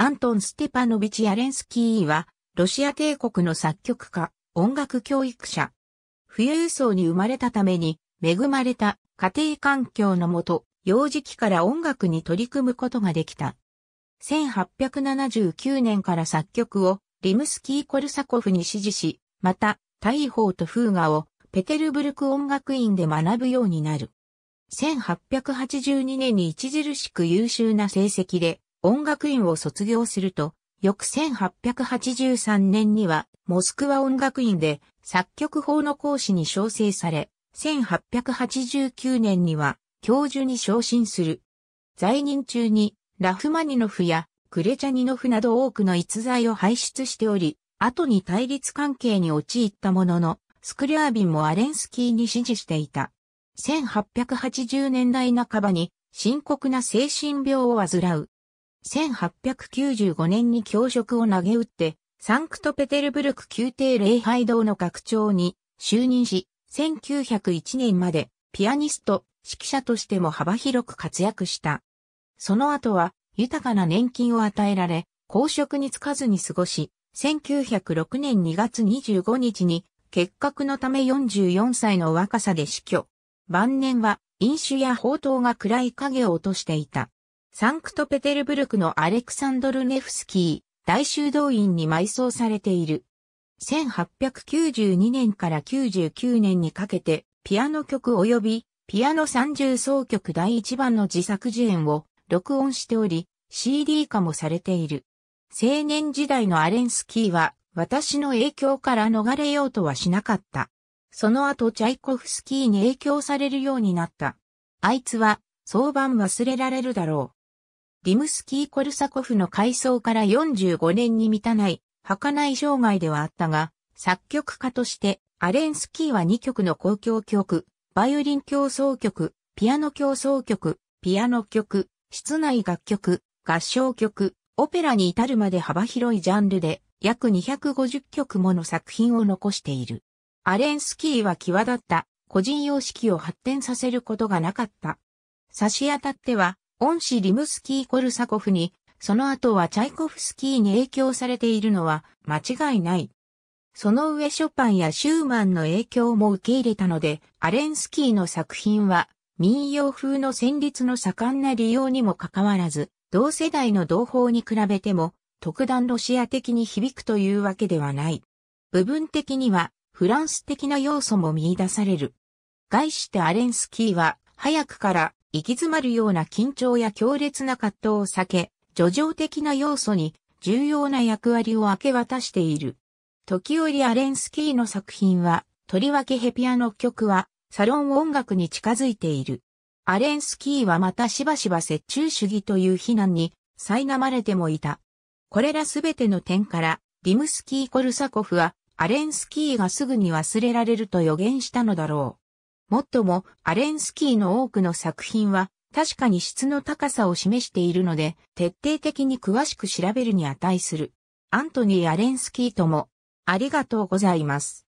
アントン・ステパノビチ・ヤレンスキーは、ロシア帝国の作曲家、音楽教育者。富裕層に生まれたために、恵まれた家庭環境のもと、幼児期から音楽に取り組むことができた。1879年から作曲をリムスキー・コルサコフに指示し、また、大砲とフーガをペテルブルク音楽院で学ぶようになる。1882年に著しく優秀な成績で音楽院を卒業すると、翌1883年にはモスクワ音楽院で作曲法の講師に招請され、1889年には教授に昇進する。在任中にラフマニノフやクレチャニノフなど多くの逸材を輩出しており、後に対立関係に陥ったものの、スクリアービンもアレンスキーに支持していた。1880年代半ばに深刻な精神病を患う。1895年に教職を投げ打って、サンクトペテルブルク宮廷礼拝堂の学長に就任し、1901年までピアニスト、指揮者としても幅広く活躍した。その後は豊かな年金を与えられ、公職に就かずに過ごし、1906年2月25日に結核のため44歳の若さで死去。晩年は飲酒や放蕩が暗い影を落としていた。サンクトペテルブルクのアレクサンドル・ネフスキー大修道院に埋葬されている。1892年から99年にかけて、ピアノ曲及びピアノ30奏曲第1番の自作自演を録音しており、CD 化もされている。青年時代のアレンスキーは、私の影響から逃れようとはしなかった。その後チャイコフスキーに影響されるようになった。あいつは、相番忘れられるだろう。リムスキー・コルサコフの改装から45年に満たない、儚い生涯ではあったが、作曲家として、アレンスキーは2曲の公共曲、バイオリン競争曲、ピアノ競争曲、ピアノ曲、室内楽曲、合唱曲、オペラに至るまで幅広いジャンルで約250曲もの作品を残している。アレンスキーは際立った個人様式を発展させることがなかった。差し当たっては恩師リムスキー・コルサコフに、その後はチャイコフスキーに影響されているのは間違いない。その上ショパンやシューマンの影響も受け入れたので、アレンスキーの作品は民謡風の旋律の盛んな利用にもかかわらず、同世代の同胞に比べても、特段ロシア的に響くというわけではない。部分的には、フランス的な要素も見出される。外してアレンスキーは、早くから行き詰まるような緊張や強烈な葛藤を避け、叙情的な要素に重要な役割を明け渡している。時折アレンスキーの作品は、とりわけヘピアの曲は、サロン音楽に近づいている。アレンスキーはまたしばしば折衷主義という非難に、苛まれてもいた。これらすべての点から、リムスキー・コルサコフは、アレンスキーがすぐに忘れられると予言したのだろう。もっとも、アレンスキーの多くの作品は、確かに質の高さを示しているので、徹底的に詳しく調べるに値する。アントニー・アレンスキーとも、ありがとうございます。